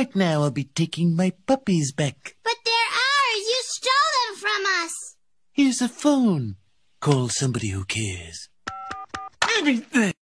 But now I'll be taking my puppies back. But they're ours. You stole them from us. Here's a phone. Call somebody who cares. Everything.